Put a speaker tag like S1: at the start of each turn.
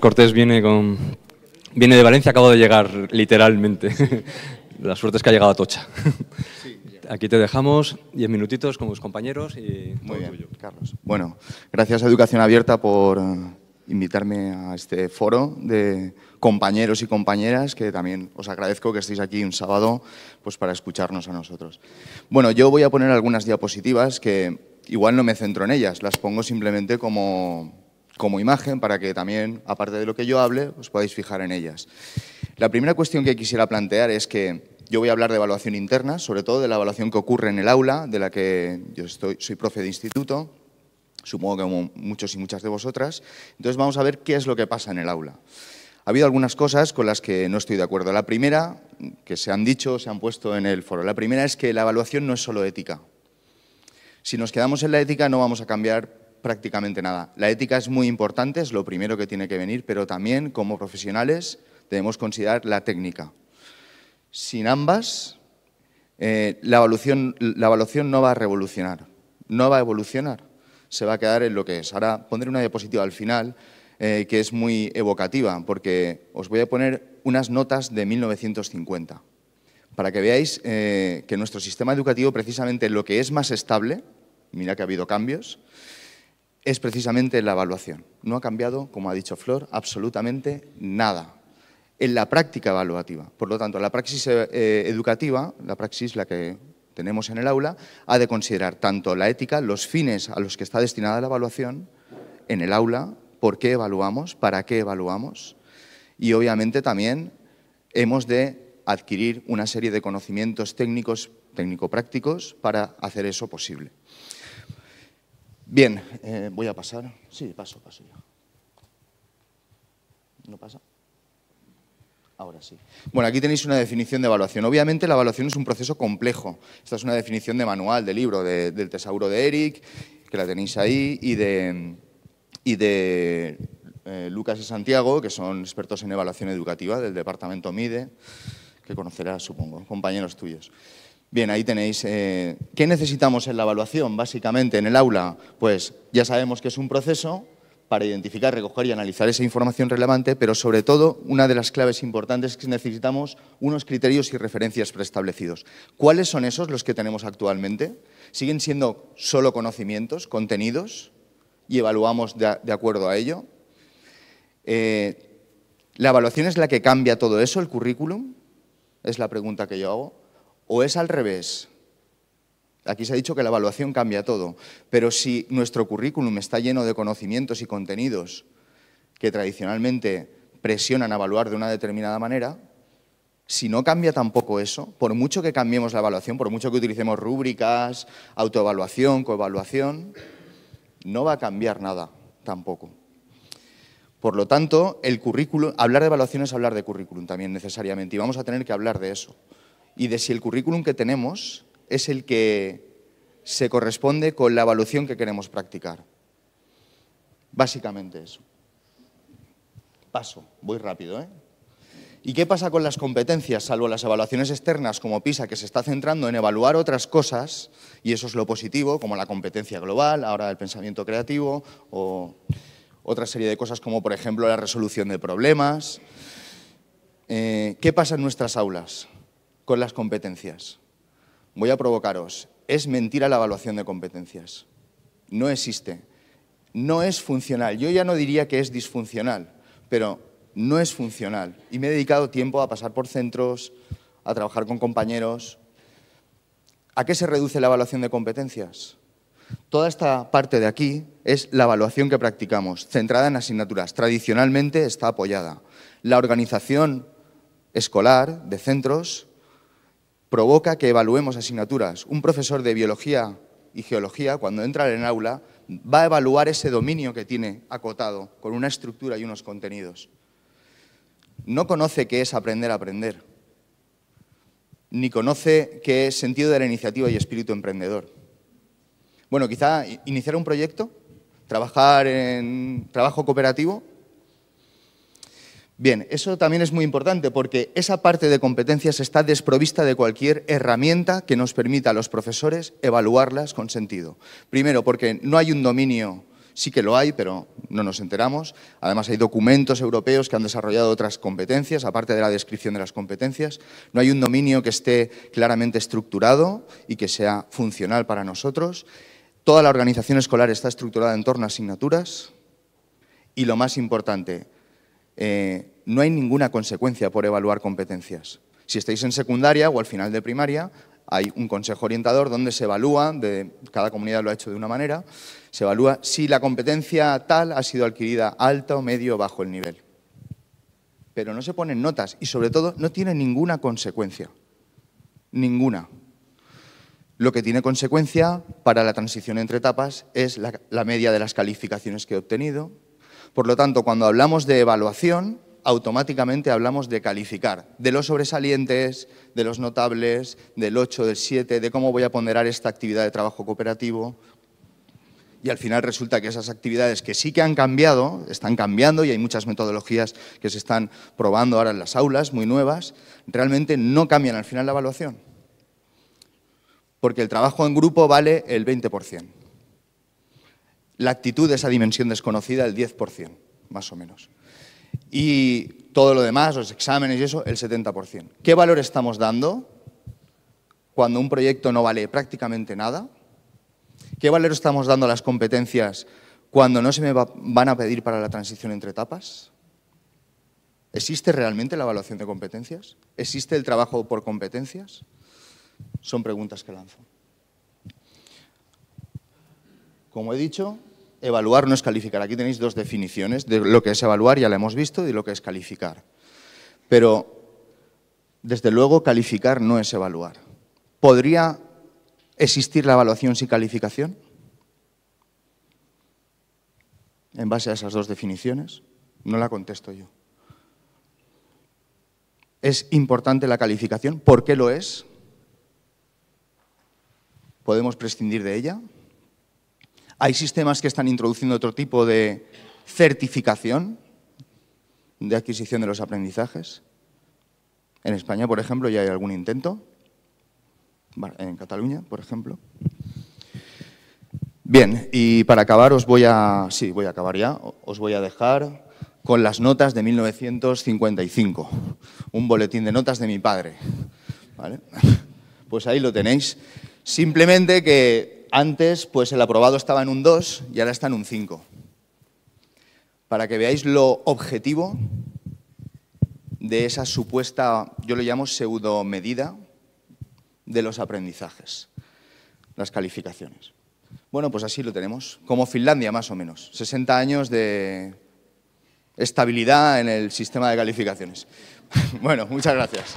S1: Cortés viene con. Viene de Valencia, acabo de llegar, literalmente. La suerte es que ha llegado a Tocha. Aquí te dejamos diez minutitos con tus compañeros y Muy Carlos. Bueno, gracias a Educación Abierta por eh, invitarme a este foro de compañeros y compañeras que también os agradezco que estéis aquí un sábado pues para escucharnos a nosotros. Bueno, yo voy a poner algunas diapositivas que igual no me centro en ellas, las pongo simplemente como como imagen para que también, aparte de lo que yo hable, os podáis fijar en ellas. La primera cuestión que quisiera plantear es que yo voy a hablar de evaluación interna, sobre todo de la evaluación que ocurre en el aula, de la que yo estoy, soy profe de instituto, supongo que muchos y muchas de vosotras. Entonces vamos a ver qué es lo que pasa en el aula. Ha habido algunas cosas con las que no estoy de acuerdo. La primera, que se han dicho, se han puesto en el foro, la primera es que la evaluación no es solo ética. Si nos quedamos en la ética no vamos a cambiar prácticamente nada. La ética es muy importante, es lo primero que tiene que venir, pero también como profesionales debemos considerar la técnica. Sin ambas, eh, la, evaluación, no va a revolucionar, no va a evolucionar, se va a quedar en lo que es. Ahora pondré una diapositiva al final eh, que es muy evocativa, porque os voy a poner unas notas de 1950, para que veáis eh, que nuestro sistema educativo, precisamente lo que es más estable, mira que ha habido cambios, es precisamente la evaluación. No ha cambiado, como ha dicho Flor, absolutamente nada en la práctica evaluativa. Por lo tanto, la praxis eh, eh, educativa, la praxis la que tenemos en el aula, ha de considerar tanto la ética, los fines a los que está destinada la evaluación en el aula, por qué evaluamos, para qué evaluamos, y obviamente también hemos de adquirir una serie de conocimientos técnicos, técnico-prácticos, para hacer eso posible. Bien, eh, voy a pasar. Sí, paso, paso yo. ¿No pasa? Ahora sí. Bueno, aquí tenéis una definición de evaluación. Obviamente la evaluación es un proceso complejo. Esta es una definición de manual, de libro, del tesauro de Eric, que la tenéis ahí, y de, y de eh, Lucas y Santiago, que son expertos en evaluación educativa del departamento MIDE, que conocerás, supongo, compañeros tuyos. Bien, ahí tenéis. Eh, ¿Qué necesitamos en la evaluación, básicamente, en el aula? Pues ya sabemos que es un proceso para identificar, recoger y analizar esa información relevante, pero sobre todo, una de las claves importantes es que necesitamos unos criterios y referencias preestablecidos. ¿Cuáles son esos los que tenemos actualmente? ¿Siguen siendo solo conocimientos, contenidos? Y evaluamos de, acuerdo a ello. Eh, ¿La evaluación es la que cambia todo eso, el currículum? Es la pregunta que yo hago. ¿O es al revés? Aquí se ha dicho que la evaluación cambia todo, pero si nuestro currículum está lleno de conocimientos y contenidos que tradicionalmente presionan a evaluar de una determinada manera, si no cambia tampoco eso, por mucho que cambiemos la evaluación, por mucho que utilicemos rúbricas, autoevaluación, coevaluación, no va a cambiar nada tampoco. Por lo tanto, el currículum, hablar de evaluación es hablar de currículum también necesariamente y vamos a tener que hablar de eso y de si el currículum que tenemos es el que se corresponde con la evaluación que queremos practicar. Básicamente eso. Paso, voy rápido. ¿eh? ¿Y qué pasa con las competencias, salvo las evaluaciones externas como PISA, que se está centrando en evaluar otras cosas, y eso es lo positivo, como la competencia global, ahora el pensamiento creativo, o otra serie de cosas como, por ejemplo, la resolución de problemas? Eh, ¿Qué pasa en nuestras aulas? con las competencias. Voy a provocaros. Es mentira la evaluación de competencias. No existe. No es funcional. Yo ya no diría que es disfuncional, pero no es funcional. Y me he dedicado tiempo a pasar por centros, a trabajar con compañeros. ¿A qué se reduce la evaluación de competencias? Toda esta parte de aquí es la evaluación que practicamos, centrada en asignaturas. Tradicionalmente está apoyada. La organización escolar de centros provoca que evaluemos asignaturas. Un profesor de biología y geología, cuando entra en el aula, va a evaluar ese dominio que tiene acotado, con una estructura y unos contenidos. No conoce qué es aprender a aprender, ni conoce qué es sentido de la iniciativa y espíritu emprendedor. Bueno, quizá iniciar un proyecto, trabajar en trabajo cooperativo, Bien, eso también es muy importante porque esa parte de competencias está desprovista de cualquier herramienta que nos permita a los profesores evaluarlas con sentido. Primero, porque no hay un dominio, sí que lo hay, pero no nos enteramos. Además, hay documentos europeos que han desarrollado otras competencias, aparte de la descripción de las competencias. No hay un dominio que esté claramente estructurado y que sea funcional para nosotros. Toda la organización escolar está estructurada en torno a asignaturas. Y lo más importante, eh, no hay ninguna consecuencia por evaluar competencias. Si estáis en secundaria o al final de primaria, hay un consejo orientador donde se evalúa, de, cada comunidad lo ha hecho de una manera, se evalúa si la competencia tal ha sido adquirida alta o medio o bajo el nivel. Pero no se ponen notas y sobre todo no tiene ninguna consecuencia. Ninguna. Lo que tiene consecuencia para la transición entre etapas es la media de las calificaciones que he obtenido, por lo tanto, cuando hablamos de evaluación, automáticamente hablamos de calificar, de los sobresalientes, de los notables, del 8, del 7, de cómo voy a ponderar esta actividad de trabajo cooperativo. Y al final resulta que esas actividades que sí que han cambiado, están cambiando y hay muchas metodologías que se están probando ahora en las aulas, muy nuevas, realmente no cambian al final la evaluación. Porque el trabajo en grupo vale el 20% la actitud de esa dimensión desconocida el 10%, más o menos. Y todo lo demás, los exámenes y eso, el 70%. ¿Qué valor estamos dando cuando un proyecto no vale prácticamente nada? ¿Qué valor estamos dando a las competencias cuando no se me van a pedir para la transición entre etapas? ¿Existe realmente la evaluación de competencias? ¿Existe el trabajo por competencias? Son preguntas que lanzo. Como he dicho, Evaluar no es calificar. Aquí tenéis dos definiciones de lo que es evaluar, ya la hemos visto, y lo que es calificar. Pero, desde luego, calificar no es evaluar. ¿Podría existir la evaluación sin calificación? En base a esas dos definiciones, no la contesto yo. ¿Es importante la calificación? ¿Por qué lo es? ¿Podemos prescindir de ella? Hay sistemas que están introduciendo otro tipo de certificación de adquisición de los aprendizajes. En España, por ejemplo, ya hay algún intento. En Cataluña, por ejemplo. Bien, y para acabar os voy a... Sí, voy a acabar ya. Os voy a dejar con las notas de 1955. Un boletín de notas de mi padre. Pues ahí lo tenéis. Simplemente que antes pues el aprobado estaba en un 2 y ahora está en un 5. Para que veáis lo objetivo de esa supuesta, yo lo llamo pseudo medida de los aprendizajes, las calificaciones. Bueno, pues así lo tenemos, como Finlandia más o menos, 60 años de estabilidad en el sistema de calificaciones. bueno, muchas gracias.